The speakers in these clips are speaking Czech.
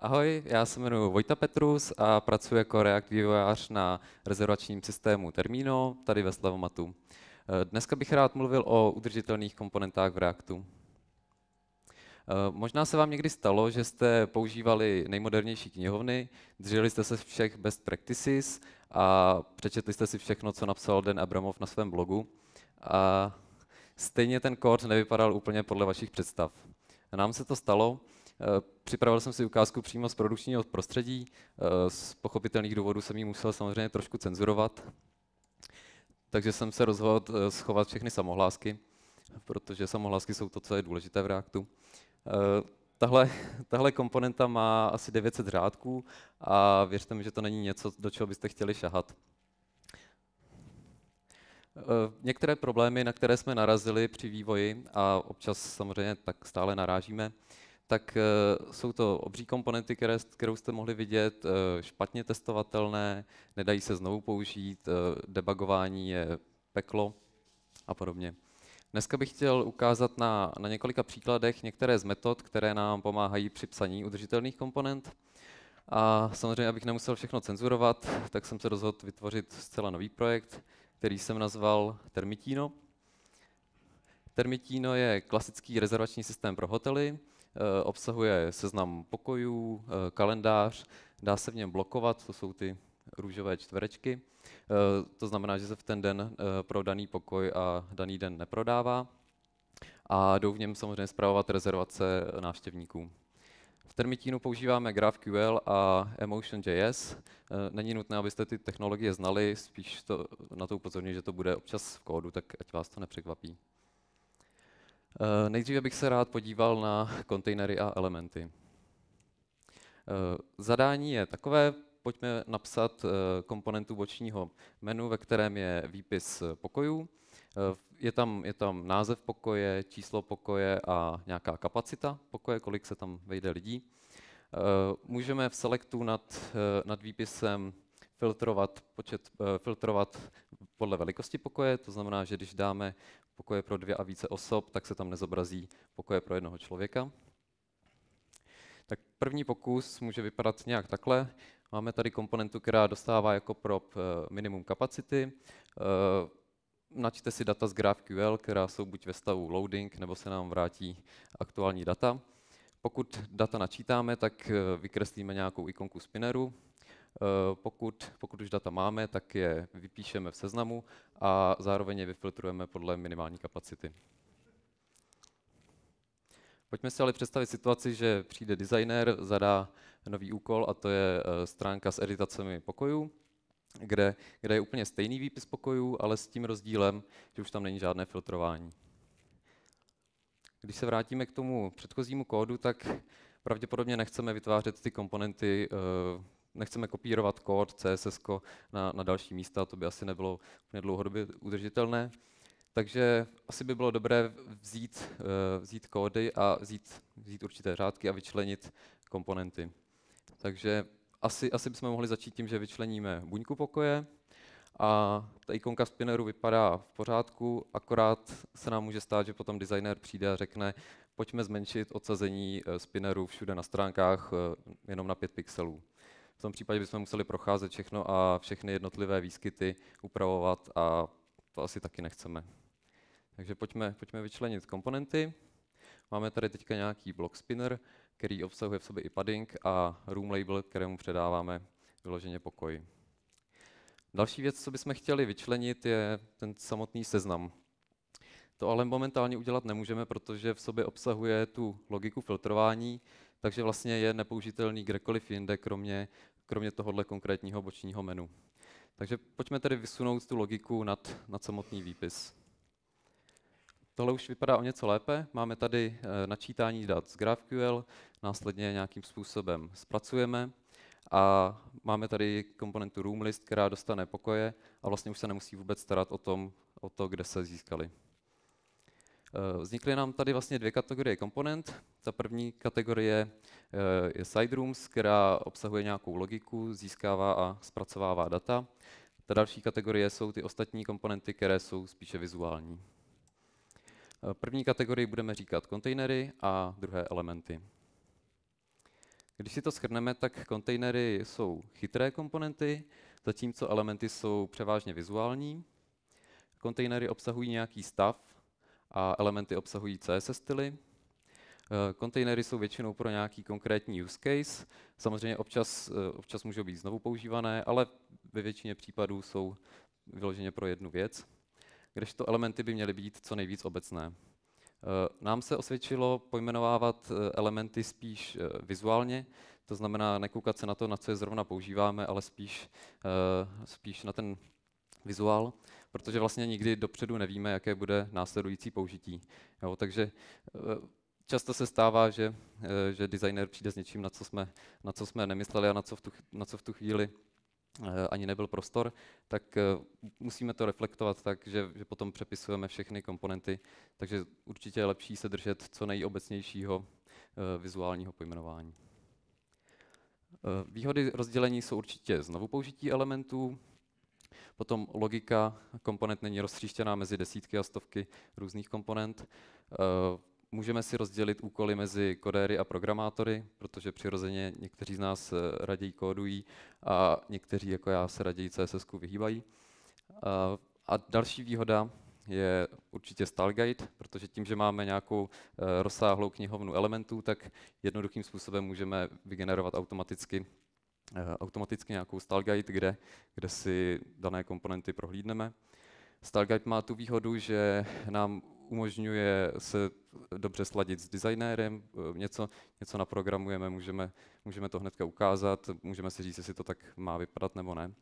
Ahoj, já se jmenuji Vojta Petrus a pracuji jako React vývojář na rezervačním systému Termino tady ve Slavomatu. Eh, dneska bych rád mluvil o udržitelných komponentách v Reactu. Eh, možná se vám někdy stalo, že jste používali nejmodernější knihovny, drželi jste se všech best practices a přečetli jste si všechno, co napsal Den Abramov na svém blogu. A stejně ten kód nevypadal úplně podle vašich představ. Nám se to stalo, Eh, připravil jsem si ukázku přímo z produkčního prostředí. Eh, z pochopitelných důvodů jsem ji musel samozřejmě trošku cenzurovat. Takže jsem se rozhodl eh, schovat všechny samohlásky, protože samohlásky jsou to, co je důležité v Reactu. Tahle, tahle komponenta má asi 900 řádků a věřte mi, že to není něco, do čeho byste chtěli šahat. Některé problémy, na které jsme narazili při vývoji a občas samozřejmě tak stále narážíme, tak eh, jsou to obří komponenty, které, kterou jste mohli vidět, eh, špatně testovatelné, nedají se znovu použít, eh, debugování je peklo a podobně. Dneska bych chtěl ukázat na, na několika příkladech některé z metod, které nám pomáhají při psaní udržitelných komponent. A samozřejmě, abych nemusel všechno cenzurovat, tak jsem se rozhodl vytvořit zcela nový projekt, který jsem nazval Termitino. Termitino je klasický rezervační systém pro hotely, Eh, obsahuje seznam pokojů, eh, kalendář, dá se v něm blokovat, to jsou ty růžové čtverečky. Eh, to znamená, že se v ten den pro daný pokoj a daný den neprodává a jdou v něm samozřejmě zpravovat rezervace návštěvníků. V Termitínu používáme GraphQL a Emotion.js. Není nutné, abyste ty technologie znali, spíš to, na to upozorňuji, že to bude občas v kódu, tak ať vás to nepřekvapí. Eh, nejdříve bych se rád podíval na kontejnery a elementy. Eh, zadání je takové, pojďme napsat eh, komponentu bočního menu, ve kterém je výpis pokojů. Je tam, je tam název pokoje, číslo pokoje a nějaká kapacita pokoje, kolik se tam vejde lidí. Můžeme v selektu nad, nad výpisem filtrovat, počet, filtrovat podle velikosti pokoje, to znamená, že když dáme pokoje pro dvě a více osob, tak se tam nezobrazí pokoje pro jednoho člověka. Tak první pokus může vypadat nějak takhle. Máme tady komponentu, která dostává jako prop eh, minimum kapacity. Eh, načte si data z GraphQL, která jsou buď ve stavu loading, nebo se nám vrátí aktuální data. Pokud data načítáme, tak eh, vykreslíme nějakou ikonku spinneru, Eh, pokud, pokud už data máme, tak je vypíšeme v seznamu a zároveň je vyfiltrujeme podle minimální kapacity. Pojďme si ale představit situaci, že přijde designer, zadá nový úkol a to je eh, stránka s editacemi pokojů, kde, kde je úplně stejný výpis pokojů, ale s tím rozdílem, že už tam není žádné filtrování. Když se vrátíme k tomu předchozímu kódu, tak pravděpodobně nechceme vytvářet ty komponenty, eh, nechceme kopírovat kód CSS na, na další místa, to by asi nebylo úplně dlouhodobě udržitelné. Takže asi by bylo dobré vzít, eh, vzít kódy a vzít, vzít určité řádky a vyčlenit komponenty. Takže asi, asi bychom mohli začít tím, že vyčleníme buňku pokoje a ta ikonka spinneru vypadá v pořádku, akorát se nám může stát, že potom designer přijde a řekne, pojďme zmenšit odsazení eh, spinneru všude na stránkách eh, jenom na 5 pixelů. V tom případě bychom museli procházet všechno a všechny jednotlivé výskyty upravovat a to asi taky nechceme. Takže pojďme, pojďme vyčlenit komponenty. Máme tady teďka nějaký block spinner, který obsahuje v sobě i padding a room label, kterému předáváme vyloženě pokoj. Další věc, co bychom chtěli vyčlenit, je ten samotný seznam. To ale momentálně udělat nemůžeme, protože v sobě obsahuje tu logiku filtrování, takže vlastně je nepoužitelný kdekoliv jinde, kromě, kromě tohohle konkrétního bočního menu. Takže pojďme tedy vysunout tu logiku nad, nad samotný výpis. Tohle už vypadá o něco lépe. Máme tady eh, načítání dat z GraphQL, následně nějakým způsobem zpracujeme a máme tady komponentu roomList, která dostane pokoje a vlastně už se nemusí vůbec starat o, tom, o to, kde se získali. Eh, vznikly nám tady vlastně dvě kategorie komponent. Ta první kategorie eh, je Siderooms, která obsahuje nějakou logiku, získává a zpracovává data. Ta další kategorie jsou ty ostatní komponenty, které jsou spíše vizuální. Eh, první kategorii budeme říkat kontejnery a druhé elementy. Když si to shrneme, tak kontejnery jsou chytré komponenty, zatímco elementy jsou převážně vizuální. Kontejnery obsahují nějaký stav, a elementy obsahují CSS styly. Eh, kontejnery jsou většinou pro nějaký konkrétní use case. Samozřejmě občas, eh, občas můžou být znovu používané, ale ve většině případů jsou vyloženě pro jednu věc, kdežto elementy by měly být co nejvíc obecné. Eh, nám se osvědčilo pojmenovávat elementy spíš vizuálně, to znamená nekoukat se na to, na co je zrovna používáme, ale spíš, spíš na ten vizuál, protože vlastně nikdy dopředu nevíme, jaké bude následující použití. Jo, takže eh, často se stává, že, eh, že designer přijde s něčím, na co jsme, na co jsme nemysleli a na co v tu, na co v tu chvíli eh, ani nebyl prostor, tak musíme to reflektovat tak, že, že potom přepisujeme všechny komponenty, takže určitě je lepší se držet co nejobecnějšího vizuálního pojmenování. Výhody rozdělení jsou určitě znovu použití elementů, Potom logika komponent není roztříštěná mezi desítky a stovky různých komponent. Eh, můžeme si rozdělit úkoly mezi kodéry a programátory, protože přirozeně někteří z nás eh, raději kódují a někteří, jako já, se raději CSS vyhýbají. Eh, a další výhoda je určitě Stargate, protože tím, že máme nějakou rozsáhlou knihovnu elementů, tak jednoduchým způsobem můžeme vygenerovat automaticky Eh, automaticky nějakou StyleGuide, kde, kde si dané komponenty prohlídneme. StyleGuide má tu výhodu, že nám umožňuje se dobře sladit s designérem, eh, něco, něco naprogramujeme, můžeme, můžeme to hnedka ukázat, můžeme si říct, jestli to tak má vypadat nebo ne.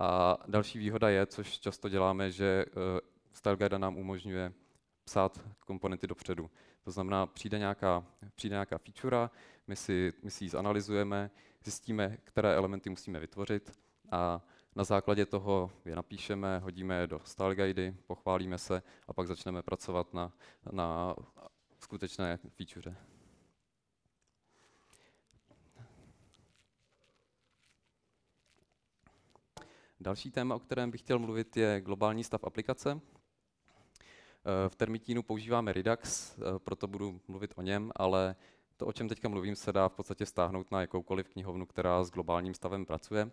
A další výhoda je, což často děláme, že eh, StyleGuide nám umožňuje psát komponenty dopředu. To znamená, přijde nějaká, přijde nějaká feature, my si, my si ji zanalizujeme, zjistíme, které elementy musíme vytvořit a na základě toho je napíšeme, hodíme je do style guidy, pochválíme se a pak začneme pracovat na, na skutečné feature. Další téma, o kterém bych chtěl mluvit, je globální stav aplikace. Eh, v termitínu používáme Redux, eh, proto budu mluvit o něm, ale to, o čem teďka mluvím, se dá v podstatě stáhnout na jakoukoliv knihovnu, která s globálním stavem pracuje.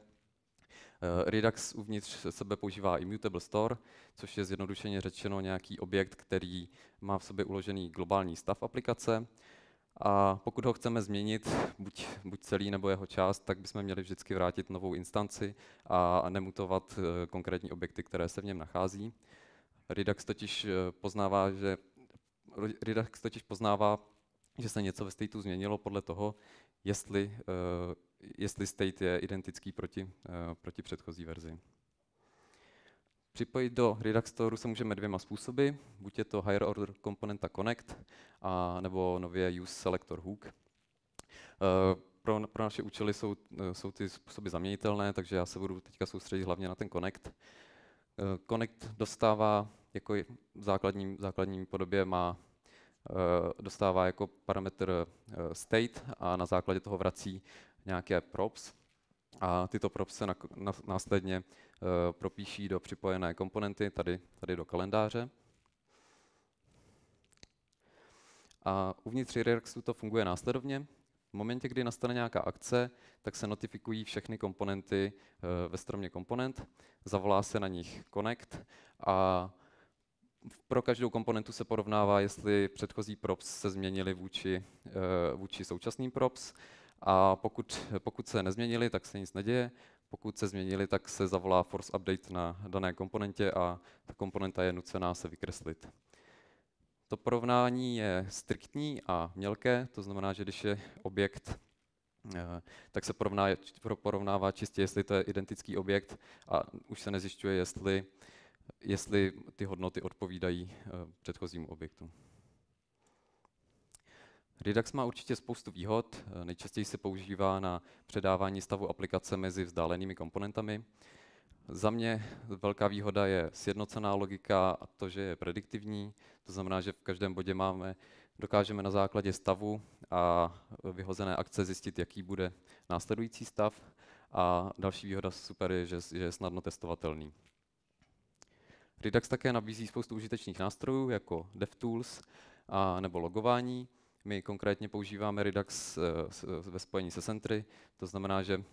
Eh, Redux uvnitř sebe používá Immutable Store, což je zjednodušeně řečeno nějaký objekt, který má v sobě uložený globální stav aplikace. A pokud ho chceme změnit, buď, buď celý nebo jeho část, tak bychom měli vždycky vrátit novou instanci a nemutovat eh, konkrétní objekty, které se v něm nachází. Redux totiž eh, poznává, že Redux totiž poznává že se něco ve stateu změnilo podle toho, jestli, eh, jestli state je identický proti, eh, proti předchozí verzi. Připojit do Redux Store se můžeme dvěma způsoby, buď je to higher order komponenta connect, a, nebo nově use selector hook. Eh, pro, pro naše účely jsou, jsou ty způsoby zaměnitelné, takže já se budu teďka soustředit hlavně na ten connect. Connect dostává jako základním, základním podobě má Eh, dostává jako parametr eh, state a na základě toho vrací nějaké props. A tyto props se následně eh, propíší do připojené komponenty, tady, tady do kalendáře. A uvnitř Reaxu to funguje následovně. V momentě, kdy nastane nějaká akce, tak se notifikují všechny komponenty ve stromě komponent, zavolá se na nich connect a pro každou komponentu se porovnává, jestli předchozí props se změnily vůči, eh, vůči současným props a pokud, pokud se nezměnily, tak se nic neděje. Pokud se změnily, tak se zavolá force update na dané komponentě a ta komponenta je nucená se vykreslit. To porovnání je striktní a mělké, to znamená, že když je objekt eh, tak se porovná, porovnává čistě, jestli to je identický objekt a už se nezjišťuje, jestli jestli ty hodnoty odpovídají eh, předchozímu objektu. Redux má určitě spoustu výhod. Eh, nejčastěji se používá na předávání stavu aplikace mezi vzdálenými komponentami. Za mě velká výhoda je sjednocená logika a to, že je prediktivní. To znamená, že v každém bodě máme, dokážeme na základě stavu a vyhozené akce zjistit, jaký bude následující stav. A další výhoda super je, že, že je snadno testovatelný. Redux také nabízí spoustu užitečných nástrojů, jako DevTools a nebo logování. My konkrétně používáme Redux eh, ve spojení se Sentry, to znamená, že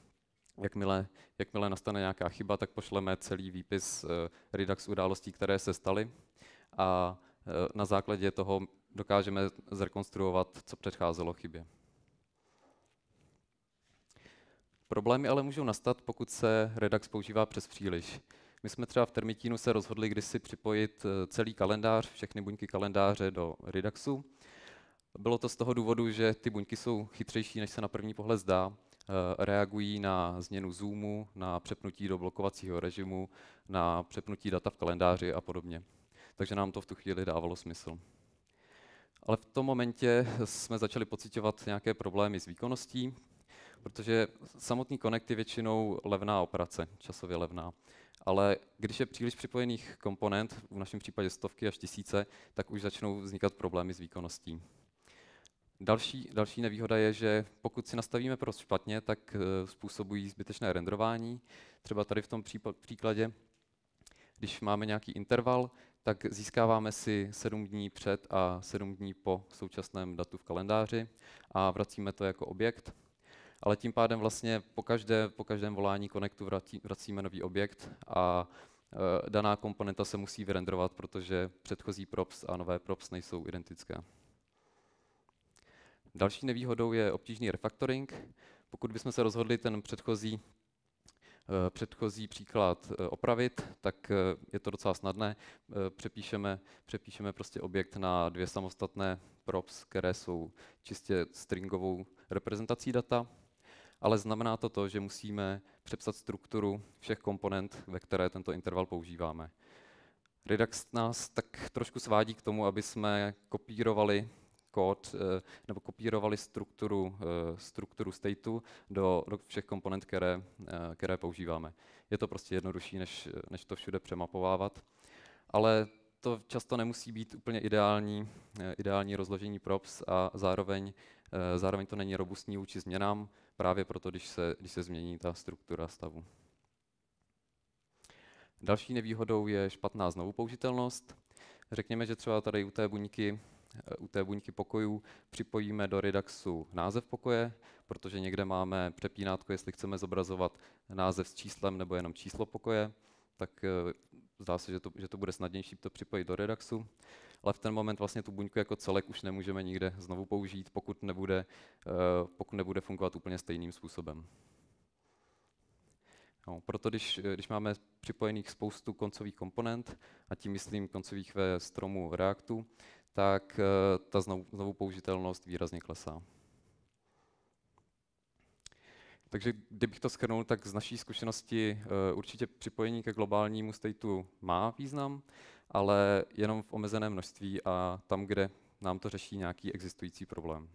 jakmile, jakmile nastane nějaká chyba, tak pošleme celý výpis eh, Redux událostí, které se staly a eh, na základě toho dokážeme zrekonstruovat, co předcházelo chybě. Problémy ale můžou nastat, pokud se Redux používá přes příliš. My jsme třeba v Termitínu se rozhodli kdysi připojit eh, celý kalendář, všechny buňky kalendáře do Redaxu. Bylo to z toho důvodu, že ty buňky jsou chytřejší, než se na první pohled zdá. Eh, reagují na změnu zoomu, na přepnutí do blokovacího režimu, na přepnutí data v kalendáři a podobně. Takže nám to v tu chvíli dávalo smysl. Ale v tom momentě jsme začali pocitovat nějaké problémy s výkonností, protože samotný konekt je většinou levná operace, časově levná ale když je příliš připojených komponent, v našem případě stovky až tisíce, tak už začnou vznikat problémy s výkonností. Další, další nevýhoda je, že pokud si nastavíme prost špatně, tak eh, způsobují zbytečné renderování. Třeba tady v tom příkladě, když máme nějaký interval, tak získáváme si 7 dní před a 7 dní po současném datu v kalendáři a vracíme to jako objekt ale tím pádem vlastně po, každé, po každém volání konektu vrací, vracíme nový objekt a e, daná komponenta se musí vyrenderovat, protože předchozí props a nové props nejsou identické. Další nevýhodou je obtížný refactoring. Pokud bychom se rozhodli ten předchozí eh, předchozí příklad eh, opravit, tak je to docela snadné. Přepíšeme, přepíšeme prostě objekt na dvě samostatné props, které jsou čistě stringovou reprezentací data ale znamená to to, že musíme přepsat strukturu všech komponent, ve které tento interval používáme. Redux nás tak trošku svádí k tomu, aby jsme kopírovali kód eh, nebo kopírovali strukturu, eh, strukturu stateu do, do všech komponent, které, eh, které používáme. Je to prostě jednodušší, než, než to všude přemapovávat. Ale to často nemusí být úplně ideální, eh, ideální rozložení props a zároveň, eh, zároveň to není robustní vůči změnám, právě proto, když se, když se změní ta struktura stavu. Další nevýhodou je špatná znovu použitelnost. Řekněme, že třeba tady u té buňky, eh, u té buňky pokojů připojíme do Reduxu název pokoje, protože někde máme přepínátko, jestli chceme zobrazovat název s číslem nebo jenom číslo pokoje, tak zdá se, že to, že to bude snadnější to připojit do Redaxu, ale v ten moment vlastně tu buňku jako celek už nemůžeme nikde znovu použít, pokud nebude, eh, pokud nebude fungovat úplně stejným způsobem. No, proto když, eh, když máme připojených spoustu koncových komponent, a tím myslím koncových ve stromu Reactu, tak eh, ta znovu, znovu použitelnost výrazně klesá. Takže kdybych to schrnul, tak z naší zkušenosti eh, určitě připojení ke globálnímu stateu má význam, ale jenom v omezeném množství a tam, kde nám to řeší nějaký existující problém.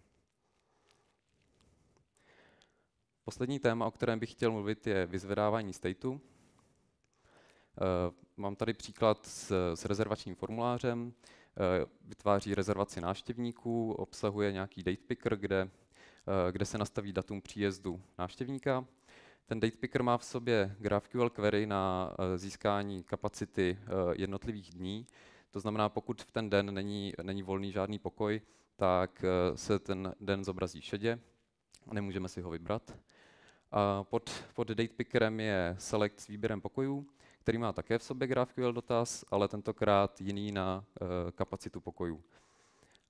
Poslední téma, o kterém bych chtěl mluvit, je vyzvedávání stateu. Eh, mám tady příklad s, s rezervačním formulářem. Eh, vytváří rezervaci návštěvníků, obsahuje nějaký date picker, kde Eh, kde se nastaví datum příjezdu návštěvníka. Ten date picker má v sobě GraphQL query na eh, získání kapacity eh, jednotlivých dní. To znamená, pokud v ten den není, není volný žádný pokoj, tak se ten den zobrazí šedě a nemůžeme si ho vybrat. A pod, pod date pickerem je select s výběrem pokojů, který má také v sobě GraphQL dotaz, ale tentokrát jiný na kapacitu pokojů.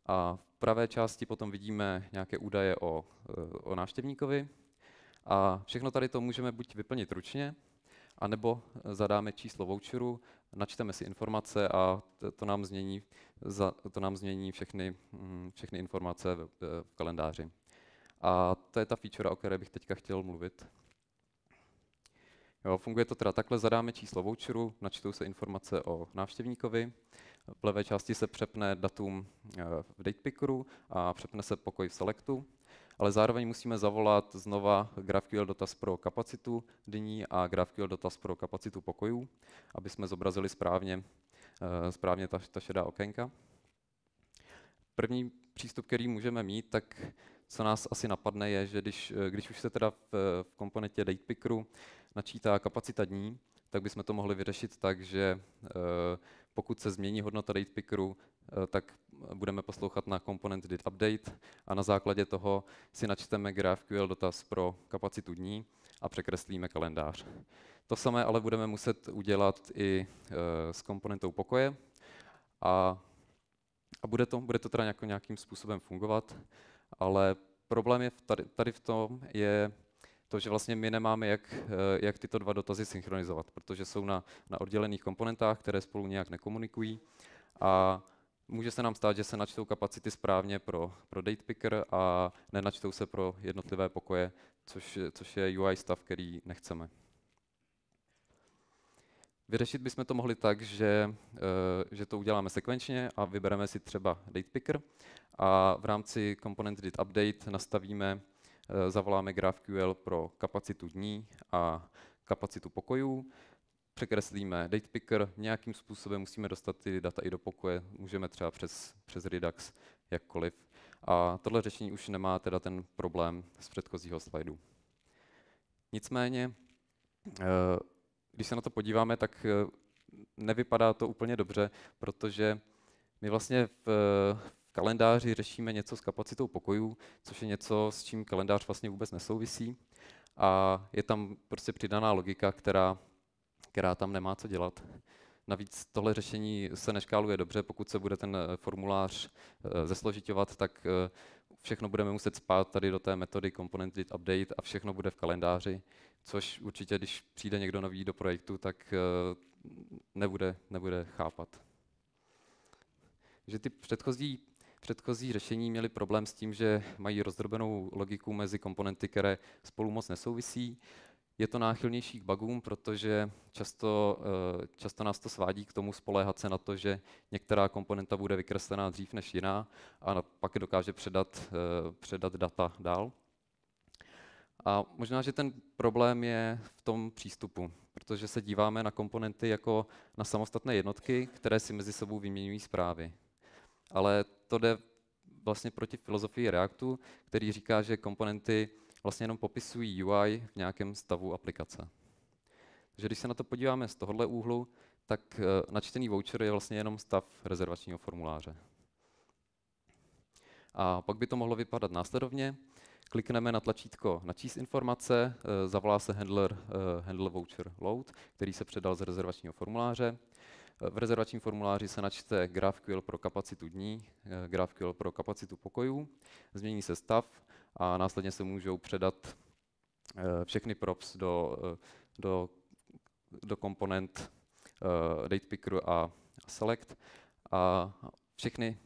A v pravé části potom vidíme nějaké údaje o, eh, o návštěvníkovi. A všechno tady to můžeme buď vyplnit ručně, anebo eh, zadáme číslo voucheru, načteme si informace a to nám změní, to nám změní všechny, hm, všechny informace v, eh, v kalendáři. A to je ta feature, o které bych teďka chtěl mluvit. Jo, funguje to teda takhle, zadáme číslo voucheru, načtou se informace o návštěvníkovi, v levé části se přepne datum eh, v datepickeru a přepne se pokoj v selectu, ale zároveň musíme zavolat znova GraphQL dotaz pro kapacitu dní a GraphQL dotaz pro kapacitu pokojů, aby jsme zobrazili správně, eh, správně ta, ta šedá okénka. První přístup, který můžeme mít, tak co nás asi napadne, je, že když, eh, když už se teda v, eh, v komponentě datepickeru načítá kapacita dní, tak bychom to mohli vyřešit tak, že eh, pokud se změní hodnota datepickeru, tak budeme poslouchat na komponent did update a na základě toho si načteme GraphQL dotaz pro kapacitu dní a překreslíme kalendář. To samé ale budeme muset udělat i s komponentou pokoje a, a bude, to, bude to teda jako nějakým způsobem fungovat ale problém je v tady, tady v tom je to, že vlastně my nemáme, jak, eh, jak tyto dva dotazy synchronizovat, protože jsou na, na oddělených komponentách, které spolu nějak nekomunikují a může se nám stát, že se načtou kapacity správně pro, pro date picker a nenačtou se pro jednotlivé pokoje, což, což je UI stav, který nechceme. Vyřešit bychom to mohli tak, že, eh, že to uděláme sekvenčně a vybereme si třeba date picker a v rámci komponent did update nastavíme, eh, zavoláme GraphQL pro kapacitu dní a kapacitu pokojů, překreslíme date picker, nějakým způsobem musíme dostat ty data i do pokoje, můžeme třeba přes, přes Redux, jakkoliv. A tohle řešení už nemá teda ten problém z předchozího slajdu. Nicméně, eh, když se na to podíváme, tak eh, nevypadá to úplně dobře, protože my vlastně v, kalendáři řešíme něco s kapacitou pokojů, což je něco, s čím kalendář vlastně vůbec nesouvisí. A je tam prostě přidaná logika, která, která tam nemá co dělat. Navíc tohle řešení se neškáluje dobře, pokud se bude ten eh, formulář eh, zesložitovat, tak eh, všechno budeme muset spát tady do té metody component did update a všechno bude v kalendáři, což určitě, když přijde někdo nový do projektu, tak nebude, nebude chápat. Že ty předchozí Předchozí řešení měly problém s tím, že mají rozdrobenou logiku mezi komponenty, které spolu moc nesouvisí. Je to náchylnější k bugům, protože často, eh, často nás to svádí k tomu spoléhat se na to, že některá komponenta bude vykreslená dřív než jiná a pak dokáže předat, eh, předat data dál. A možná, že ten problém je v tom přístupu, protože se díváme na komponenty jako na samostatné jednotky, které si mezi sebou vyměňují zprávy ale to jde vlastně proti filozofii Reactu, který říká, že komponenty vlastně jenom popisují UI v nějakém stavu aplikace. Takže když se na to podíváme z tohohle úhlu, tak eh, načtený voucher je vlastně jenom stav rezervačního formuláře. A pak by to mohlo vypadat následovně. Klikneme na tlačítko Načíst informace, eh, zavolá se handler, eh, handler voucher load, který se předal z rezervačního formuláře. V rezervačním formuláři se načte GraphQL pro kapacitu dní, eh, GraphQL pro kapacitu pokojů, změní se stav a následně se můžou předat eh, všechny props do, eh, do, do komponent picker a select a všechny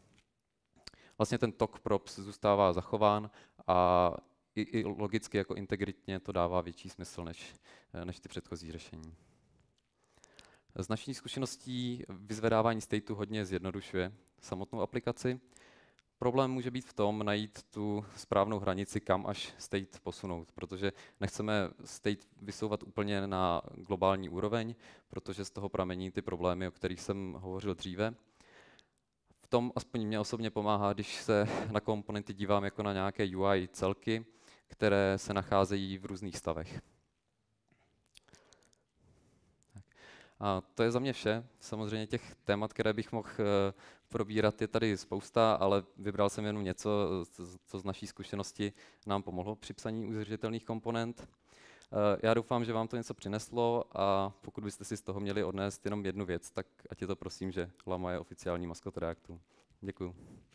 vlastně ten tok props zůstává zachován a i, i logicky jako integritně to dává větší smysl než, než ty předchozí řešení. Z naší zkušeností vyzvedávání stateu hodně zjednodušuje samotnou aplikaci. Problém může být v tom najít tu správnou hranici, kam až state posunout, protože nechceme state vysouvat úplně na globální úroveň, protože z toho pramení ty problémy, o kterých jsem hovořil dříve. V tom aspoň mě osobně pomáhá, když se na komponenty dívám jako na nějaké UI celky, které se nacházejí v různých stavech. A to je za mě vše. Samozřejmě těch témat, které bych mohl eh, probírat, je tady spousta, ale vybral jsem jenom něco, co z naší zkušenosti nám pomohlo při psaní udržitelných komponent. Eh, já doufám, že vám to něco přineslo a pokud byste si z toho měli odnést jenom jednu věc, tak ať je to prosím, že Lama je oficiální maskot Reaktu. Děkuju.